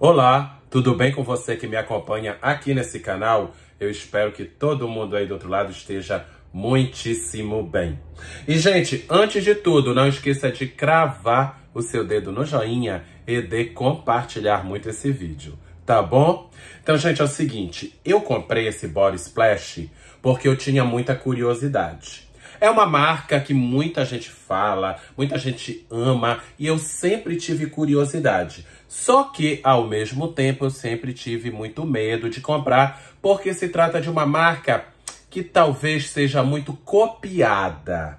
Olá, tudo bem com você que me acompanha aqui nesse canal? Eu espero que todo mundo aí do outro lado esteja muitíssimo bem. E, gente, antes de tudo, não esqueça de cravar o seu dedo no joinha e de compartilhar muito esse vídeo, tá bom? Então, gente, é o seguinte, eu comprei esse body splash porque eu tinha muita curiosidade. É uma marca que muita gente fala, muita gente ama e eu sempre tive curiosidade. Só que, ao mesmo tempo, eu sempre tive muito medo de comprar, porque se trata de uma marca que talvez seja muito copiada.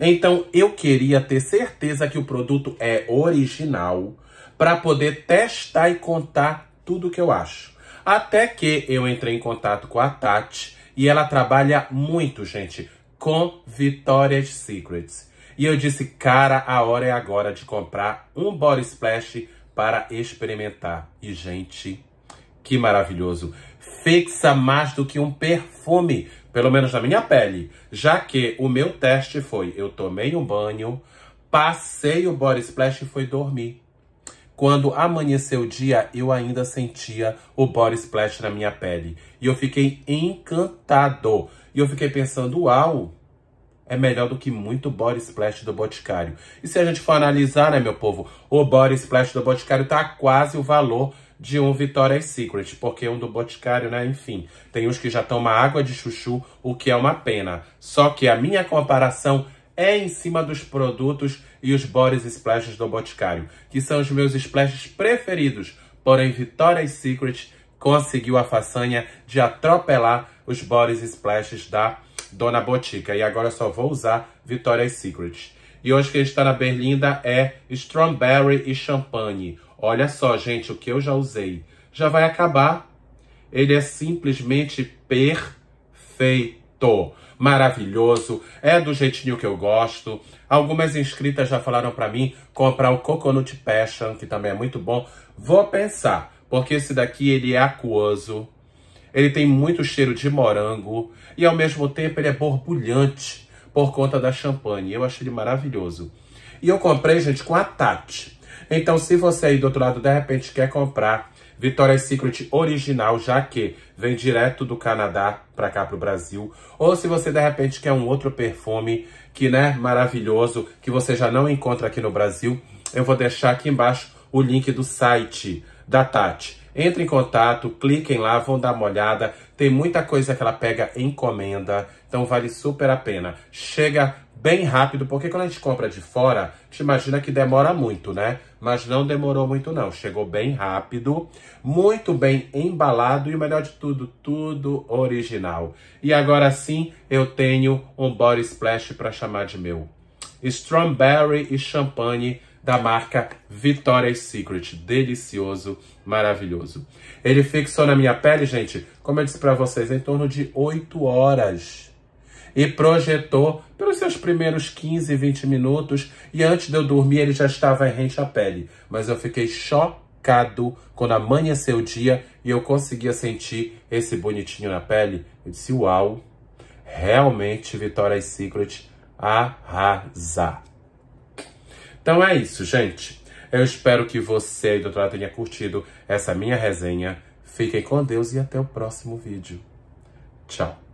Então, eu queria ter certeza que o produto é original para poder testar e contar tudo que eu acho. Até que eu entrei em contato com a Tati e ela trabalha muito, gente com Victoria's Secrets E eu disse, cara, a hora é agora de comprar um body splash para experimentar. E, gente, que maravilhoso. Fixa mais do que um perfume, pelo menos na minha pele. Já que o meu teste foi, eu tomei um banho, passei o body splash e fui dormir. Quando amanheceu o dia, eu ainda sentia o body splash na minha pele. E eu fiquei encantado. E eu fiquei pensando, uau, é melhor do que muito body splash do Boticário. E se a gente for analisar, né, meu povo, o body splash do Boticário tá quase o valor de um Vitória Secret, porque um do Boticário, né, enfim, tem uns que já uma água de chuchu, o que é uma pena. Só que a minha comparação é em cima dos produtos e os body splashes do Boticário, que são os meus splashes preferidos. Porém, Vitória Secret conseguiu a façanha de atropelar os bodies splashes da Dona Botica. E agora só vou usar Victoria's Secret. E hoje que está na Berlinda é Strawberry e Champagne. Olha só, gente, o que eu já usei. Já vai acabar. Ele é simplesmente perfeito. Maravilhoso. É do jeitinho que eu gosto. Algumas inscritas já falaram para mim comprar o Coconut Passion, que também é muito bom. Vou pensar, porque esse daqui ele é aquoso ele tem muito cheiro de morango e ao mesmo tempo ele é borbulhante por conta da champanhe. Eu achei ele maravilhoso. E eu comprei, gente, com a Tati. Então, se você aí do outro lado de repente quer comprar Victoria's Secret original, já que vem direto do Canadá para cá para o Brasil, ou se você de repente quer um outro perfume que, né, maravilhoso, que você já não encontra aqui no Brasil, eu vou deixar aqui embaixo o link do site da Tati. Entre em contato, cliquem lá, vão dar uma olhada. Tem muita coisa que ela pega encomenda, então vale super a pena. Chega bem rápido, porque quando a gente compra de fora, te imagina que demora muito, né? Mas não demorou muito não, chegou bem rápido, muito bem embalado e o melhor de tudo, tudo original. E agora sim, eu tenho um body splash para chamar de meu. Strawberry e champanhe da marca Victoria's Secret. Delicioso, maravilhoso. Ele fixou na minha pele, gente, como eu disse para vocês, em torno de 8 horas. E projetou pelos seus primeiros 15, 20 minutos. E antes de eu dormir, ele já estava em rente à pele. Mas eu fiquei chocado quando amanheceu o dia e eu conseguia sentir esse bonitinho na pele. Eu disse, uau, realmente Victoria's Secret arrasa. Então é isso, gente. Eu espero que você aí, doutora, tenha curtido essa minha resenha. Fiquem com Deus e até o próximo vídeo. Tchau.